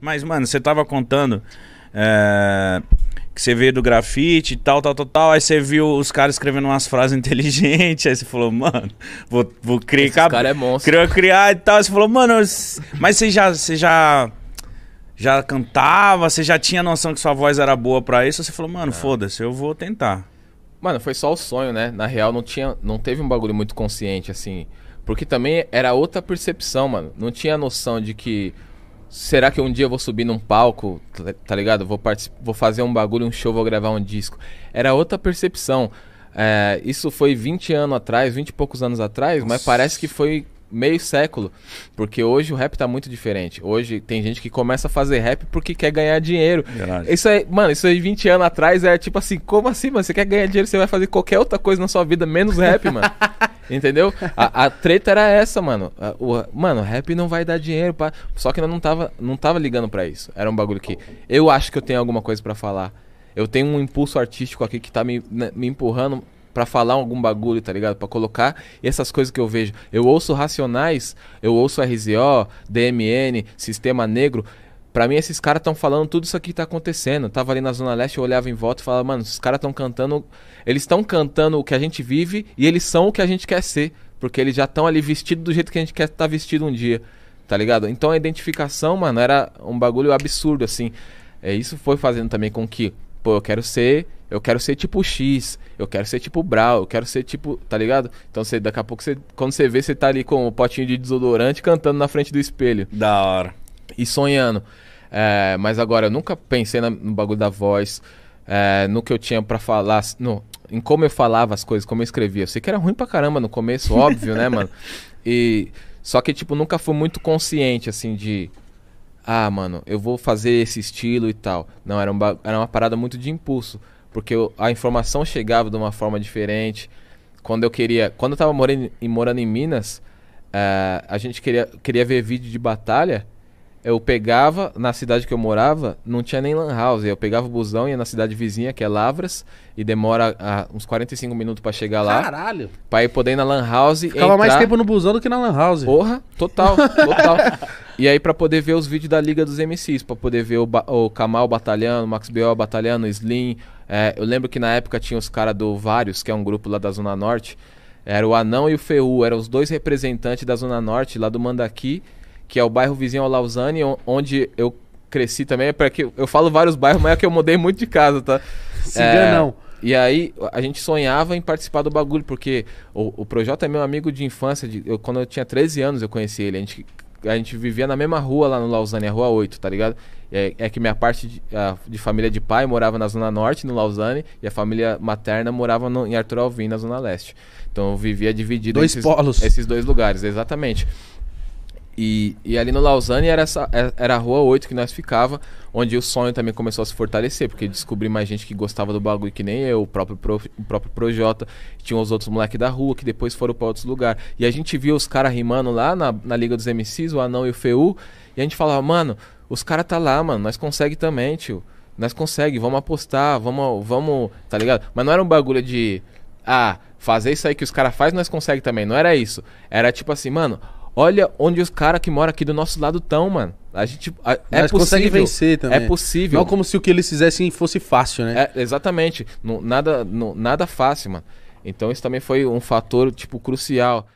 Mas, mano, você tava contando é, que você veio do grafite e tal, tal, tal, tal. Aí você viu os caras escrevendo umas frases inteligentes. Aí você falou, mano, vou, vou criar. Esse cara é monstro. Criar, criar e tal. Aí você falou, mano, mas você já. Você já... Já cantava, você já tinha noção que sua voz era boa para isso, você falou, mano, foda-se, eu vou tentar. Mano, foi só o sonho, né? Na real, não tinha. Não teve um bagulho muito consciente, assim. Porque também era outra percepção, mano. Não tinha noção de que será que um dia eu vou subir num palco, tá, tá ligado? Vou, vou fazer um bagulho, um show, vou gravar um disco. Era outra percepção. É, isso foi 20 anos atrás, 20 e poucos anos atrás, Nossa. mas parece que foi meio século. Porque hoje o rap tá muito diferente. Hoje tem gente que começa a fazer rap porque quer ganhar dinheiro. Verdade. Isso aí, mano, isso aí 20 anos atrás é tipo assim, como assim, mano? Você quer ganhar dinheiro, você vai fazer qualquer outra coisa na sua vida, menos rap, mano. Entendeu? A, a, treta era essa, mano. A, o, mano, rap não vai dar dinheiro. Só que eu não tava, não tava ligando para isso. Era um bagulho que eu acho que eu tenho alguma coisa para falar. Eu tenho um impulso artístico aqui que tá me, né, me empurrando para falar algum bagulho, tá ligado? Para colocar essas coisas que eu vejo. Eu ouço Racionais, eu ouço RZO, DMN, Sistema Negro. Pra mim, esses caras estão falando tudo isso aqui que tá acontecendo. Eu tava ali na Zona Leste, eu olhava em volta e falava, mano, esses caras estão cantando. Eles estão cantando o que a gente vive e eles são o que a gente quer ser. Porque eles já estão ali vestidos do jeito que a gente quer estar tá vestido um dia. Tá ligado? Então a identificação, mano, era um bagulho absurdo, assim. É, isso foi fazendo também com que, pô, eu quero ser. Eu quero ser tipo X, eu quero ser tipo Brau, eu quero ser tipo. Tá ligado? Então você, daqui a pouco, você, quando você vê, você tá ali com o um potinho de desodorante cantando na frente do espelho. Da hora e sonhando. É, mas agora, eu nunca pensei na, no bagulho da voz, é, no que eu tinha para falar, no, em como eu falava as coisas, como eu escrevia. Eu sei que era ruim pra caramba no começo, óbvio, né, mano? E só que tipo nunca fui muito consciente assim de ah, mano, eu vou fazer esse estilo e tal. Não, era, um era uma parada muito de impulso, porque eu, a informação chegava de uma forma diferente. Quando eu queria, quando eu tava morando, morando em Minas, uh, a gente queria, queria ver vídeo de batalha eu pegava, na cidade que eu morava, não tinha nem lan house. Eu pegava o busão, e ia na cidade vizinha, que é Lavras, e demora ah, uns 45 minutos para chegar lá. Caralho! Pra ir poder ir na lan house. Ficava entrar... mais tempo no busão do que na lan house. Porra, total, total. e aí para poder ver os vídeos da Liga dos MCs, para poder ver o, ba o Kamal batalhando, o Max B.O. batalhando, o Slim. É, eu lembro que na época tinha os caras do Vários, que é um grupo lá da Zona Norte. Era o Anão e o Feu, eram os dois representantes da Zona Norte, lá do Mandaqui que é o bairro vizinho ao Lausanne, onde eu cresci também. É para que eu falo vários bairros, mas é que eu mudei muito de casa, tá? Se é, não. E aí a gente sonhava em participar do bagulho, porque o, o Projota é meu amigo de infância. De, eu, quando eu tinha 13 anos eu conheci ele. A gente, a gente vivia na mesma rua lá no Lausanne, a Rua 8, tá ligado? É, é que minha parte de, a, de, família de pai morava na Zona Norte, no Lausanne, e a família materna morava no, em Arthur Alvim, na Zona Leste. Então eu vivia dividido... Dois esses, polos. Esses dois lugares, exatamente. E, e ali no Lausanne era, essa, é, era a rua 8 que nós ficava, onde o sonho também começou a se fortalecer, porque descobri mais gente que gostava do bagulho que nem eu, o próprio, o próprio Projota, tinha os outros moleques da rua que depois foram para outros lugares. E a gente via os caras rimando lá na, na Liga dos MCs, o Anão e o Feu, e a gente falava, mano, os caras tá lá, mano, nós consegue também, tio. Nós consegue, vamos apostar, vamos, vamos, tá ligado? Mas não era um bagulho de, ah, fazer isso aí que os caras fazem, nós consegue também. Não era isso. Era tipo assim, mano, Olha onde os caras que moram aqui do nosso lado estão, mano. A gente. A, é possível. consegue vencer também. É possível. Não como se o que eles fizessem fosse fácil, né? É, exatamente. nada, nada fácil, mano. Então isso também foi um fator, tipo, crucial.